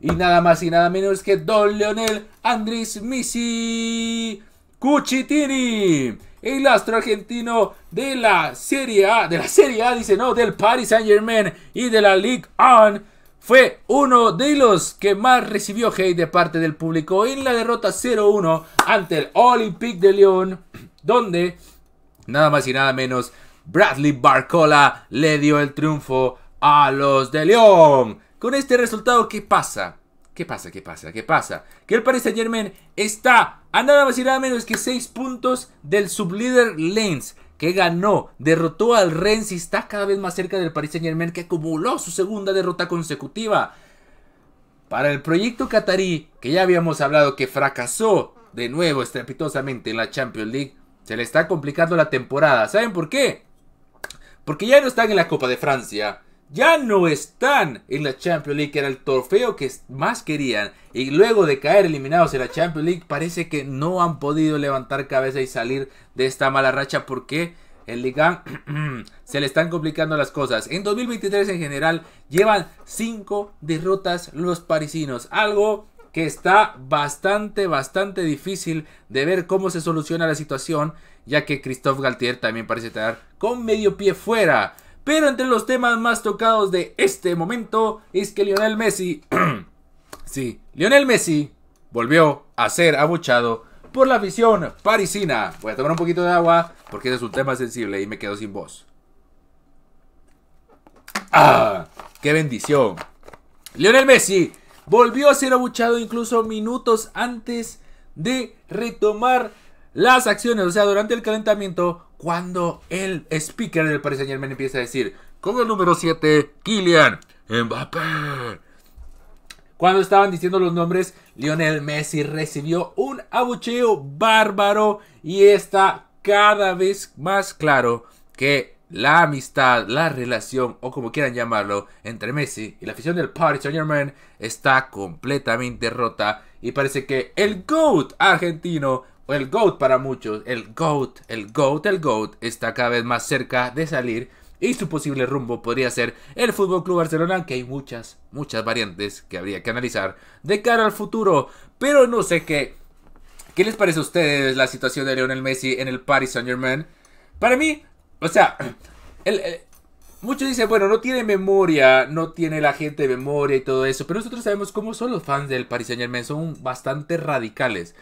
Y nada más y nada menos que Don Leonel Andrés Misi Cuchitini. El astro argentino de la Serie A, de la Serie A, dice no, del Paris Saint Germain y de la Ligue 1, fue uno de los que más recibió hate de parte del público en la derrota 0-1 ante el Olympique de Lyon, donde nada más y nada menos Bradley Barcola le dio el triunfo a los de Lyon. Con este resultado, ¿qué pasa? ¿Qué pasa? ¿Qué pasa? ¿Qué pasa? Que el Paris Saint Germain está a nada más y nada menos que 6 puntos del sublíder Lens. Que ganó, derrotó al Rennes y está cada vez más cerca del Paris Saint Germain que acumuló su segunda derrota consecutiva. Para el proyecto qatarí, que ya habíamos hablado que fracasó de nuevo estrepitosamente en la Champions League, se le está complicando la temporada. ¿Saben por qué? Porque ya no están en la Copa de Francia, ya no están en la Champions League, que era el trofeo que más querían. Y luego de caer eliminados en la Champions League, parece que no han podido levantar cabeza y salir de esta mala racha porque el Ligan se le están complicando las cosas. En 2023 en general llevan 5 derrotas los parisinos, algo que está bastante, bastante difícil de ver cómo se soluciona la situación, ya que Christophe Galtier también parece estar con medio pie fuera. Pero entre los temas más tocados de este momento es que Lionel Messi, sí, Lionel Messi volvió a ser abuchado por la afición parisina. Voy a tomar un poquito de agua porque ese es un tema sensible y me quedo sin voz. ¡Ah! ¡Qué bendición! Lionel Messi volvió a ser abuchado incluso minutos antes de retomar las acciones, o sea, durante el calentamiento, cuando el speaker del Paris Saint Germain empieza a decir, con el número 7, Kylian Mbappé. Cuando estaban diciendo los nombres, Lionel Messi recibió un abucheo bárbaro y está cada vez más claro que la amistad, la relación o como quieran llamarlo entre Messi y la afición del Paris Saint Germain está completamente rota y parece que el GOAT argentino el GOAT para muchos, el GOAT, el GOAT, el GOAT, está cada vez más cerca de salir y su posible rumbo podría ser el Fútbol Club Barcelona, que hay muchas, muchas variantes que habría que analizar de cara al futuro. Pero no sé qué. ¿Qué les parece a ustedes la situación de Lionel Messi en el Paris Saint Germain? Para mí, o sea, el, muchos dicen, bueno, no tiene memoria, no tiene la gente de memoria y todo eso, pero nosotros sabemos cómo son los fans del Paris Saint Germain, son bastante radicales.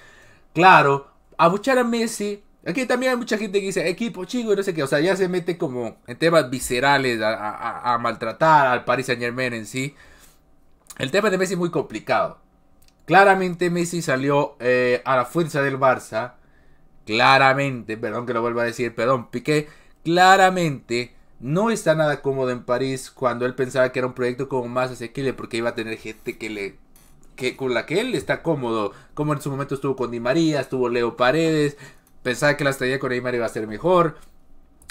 Claro, abuchar a Messi. Aquí también hay mucha gente que dice equipo chico y no sé qué. O sea, ya se mete como en temas viscerales a, maltratar al Paris Saint Germain en sí. El tema de Messi es muy complicado. Claramente Messi salió eh, a la fuerza del Barça. Claramente, perdón que lo vuelva a decir, perdón, Piqué. Claramente no está nada cómodo en París cuando él pensaba que era un proyecto como más asequible porque iba a tener gente que le con la que él está cómodo. Como en su momento estuvo con Di María, estuvo Leo Paredes. Pensaba que la estadía con Di iba a ser mejor.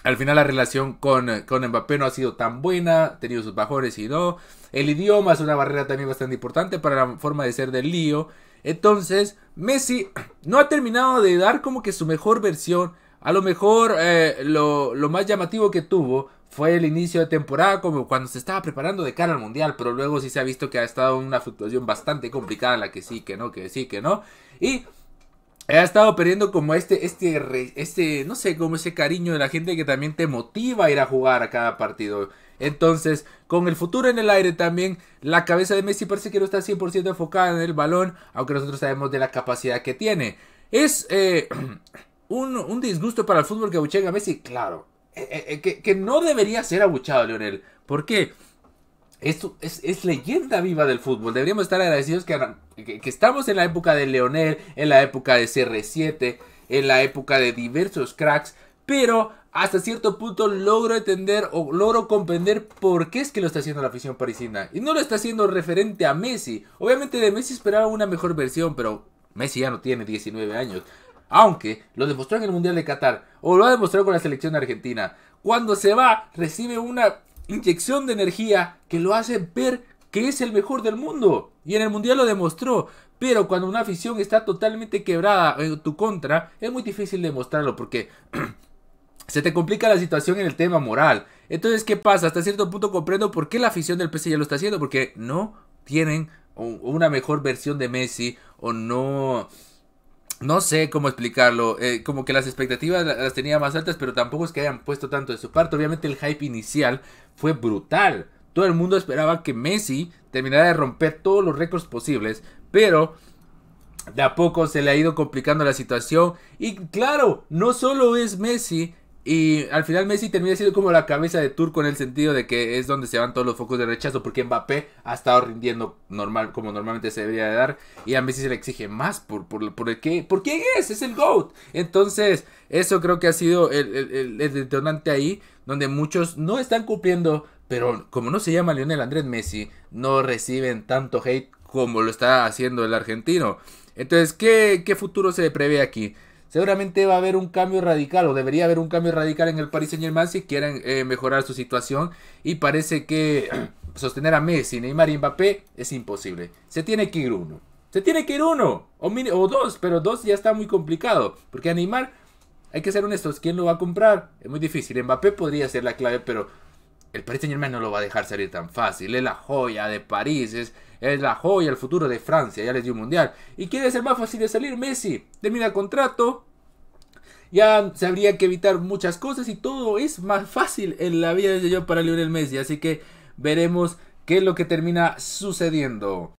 Al final la relación con, con Mbappé no ha sido tan buena, ha tenido sus bajones y no. El idioma es una barrera también bastante importante para la forma de ser del lío. Entonces, Messi no ha terminado de dar como que su mejor versión a lo mejor eh, lo, más llamativo que tuvo fue el inicio de temporada, como cuando se estaba preparando de cara al Mundial, pero luego sí se ha visto que ha estado una fluctuación bastante complicada en la que sí, que no, que sí, que no. Y ha estado perdiendo como este, este, este, no sé, como ese cariño de la gente que también te motiva a ir a jugar a cada partido. Entonces, con el futuro en el aire también, la cabeza de Messi parece que no está 100% enfocada en el balón, aunque nosotros sabemos de la capacidad que tiene. Es... Eh, un, disgusto para el fútbol que abuchean a Messi, claro. Eh, eh, eh, que, no debería ser abuchado, Leonel. porque qué? Esto es, leyenda viva del fútbol. Deberíamos estar agradecidos que, que, estamos en la época de Leonel, en la época de CR7, en la época de diversos cracks. Pero hasta cierto punto logro entender o logro comprender por qué es que lo está haciendo la afición parisina. Y no lo está haciendo referente a Messi. Obviamente de Messi esperaba una mejor versión, pero Messi ya no tiene 19 años aunque lo demostró en el Mundial de Qatar o lo ha demostrado con la selección argentina. Cuando se va, recibe una inyección de energía que lo hace ver que es el mejor del mundo. Y en el Mundial lo demostró. Pero cuando una afición está totalmente quebrada en tu contra, es muy difícil demostrarlo porque se te complica la situación en el tema moral. Entonces, ¿qué pasa? Hasta cierto punto comprendo por qué la afición del PSG lo está haciendo, porque no tienen una mejor versión de Messi o no no sé cómo explicarlo. Eh, como que las expectativas las tenía más altas, pero tampoco es que hayan puesto tanto de su parte. Obviamente el hype inicial fue brutal. Todo el mundo esperaba que Messi terminara de romper todos los récords posibles, pero de a poco se le ha ido complicando la situación. Y claro, no solo es Messi y al final Messi termina siendo como la cabeza de turco en el sentido de que es donde se van todos los focos de rechazo porque Mbappé ha estado rindiendo normal como normalmente se debería de dar y a Messi se le exige más por, por, el que, por quién es, es el GOAT. Entonces eso creo que ha sido el, detonante ahí donde muchos no están cumpliendo, pero como no se llama Lionel Andrés Messi, no reciben tanto hate como lo está haciendo el argentino. Entonces, ¿qué, qué futuro se prevé aquí? seguramente va a haber un cambio radical o debería haber un cambio radical en el Paris Saint Germain si quieren eh, mejorar su situación y parece que sostener a Messi, Neymar y Mbappé es imposible. Se tiene que ir uno. Se tiene que ir uno o, o dos, pero dos ya está muy complicado porque a Neymar hay que ser honestos, ¿quién lo va a comprar? Es muy difícil. Mbappé podría ser la clave, pero el Paris Saint Germain no lo va a dejar salir tan fácil. Es la joya de París, es, la joya, el futuro de Francia, ya les dio un mundial. ¿Y quiere ser más fácil de salir? Messi. Termina el contrato. Ya se habría que evitar muchas cosas y todo es más fácil en la vida de yo para Lionel Messi. Así que veremos qué es lo que termina sucediendo.